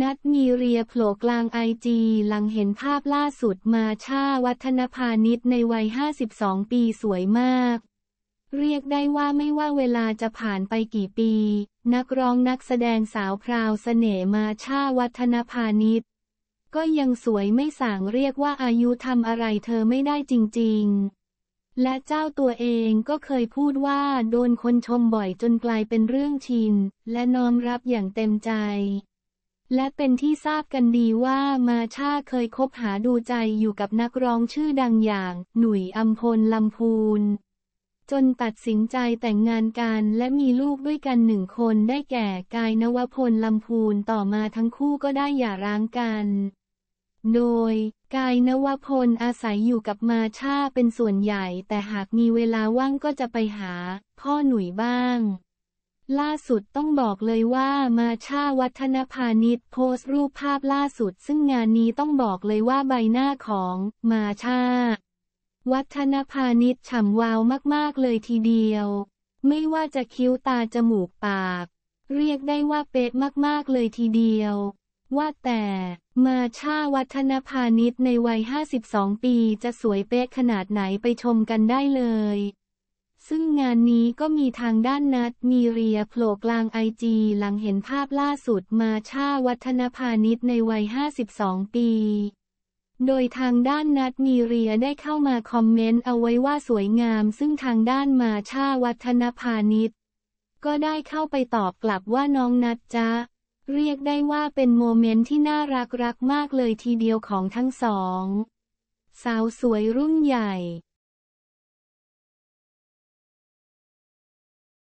นัดมีเรียโผล่กลางไอจีหลังเห็นภาพล่าสุดมาช่าวัฒนพาณิชในวัย 52 ปีสวยมาก เรียกได้ว่าไม่ว่าเวลาจะผ่านไปกี่ปี นักร้องนักแสดงสาวพราวสเสน่มาช่าวัฒนพาณิชก็ยังสวยไม่สางเรียกว่าอายุทำอะไรเธอไม่ได้จริงๆ และเจ้าตัวเองก็เคยพูดว่าโดนคนชมบ่อยจนกลายเป็นเรื่องชิน และน้อมรับอย่างเต็มใจและเป็นที่ทราบกันดีว่ามาชาเคยคบหาดูใจอยู่กับนักร้องชื่อดังอย่าง หนุ่ยอัมพลลำพูนจนตัดสินใจแต่งงานกันและมีลูกด้วยกันหนึ่งคนได้แก่กายนวพลลำพูนต่อมาทั้งคู่ก็ได้หย่าร้างกัน โดย กายนวพลอาศัยอยู่กับมาชาเป็นส่วนใหญ่แต่หากมีเวลาว่างก็จะไปหา พ่อหนุ่ยบ้างล่าสุดต้องบอกเลยว่ามาชาวัฒนพาณิชย์โพสต์รูปภาพล่าสุดซึ่งงานนี้ต้องบอกเลยว่าใบหน้าของมาชาวัฒนพาณิชย์ฉ่ำวาวมากๆเลยทีเดียว ไม่ว่าจะคิ้วตาจมูกปาก เรียกได้ว่าเป๊ะมากๆเลยทีเดียวว่าแต่มาชาวัฒนพาณิชย์ในวัย52ปีจะสวยเป๊ะขนาดไหนไปชมกันได้เลยซึ่งงานนี้ก็มีทางด้านนัดมีเรียโผล่กลางไอจีหลังเห็นภาพล่าสุดมาชาวัฒนพาณิชในวัย 52 ปี โดยทางด้านนัดมีเรียได้เข้ามาคอมเมนต์เอาไว้ว่าสวยงาม ซึ่งทางด้านมาชาวัฒนพาณิชก็ได้เข้าไปตอบกลับว่าน้องนัดจ้าเรียกได้ว่าเป็นโมเมนต์ที่น่ารักรักมากเลยทีเดียวของทั้งสอง สาวสวยรุ่นใหญ่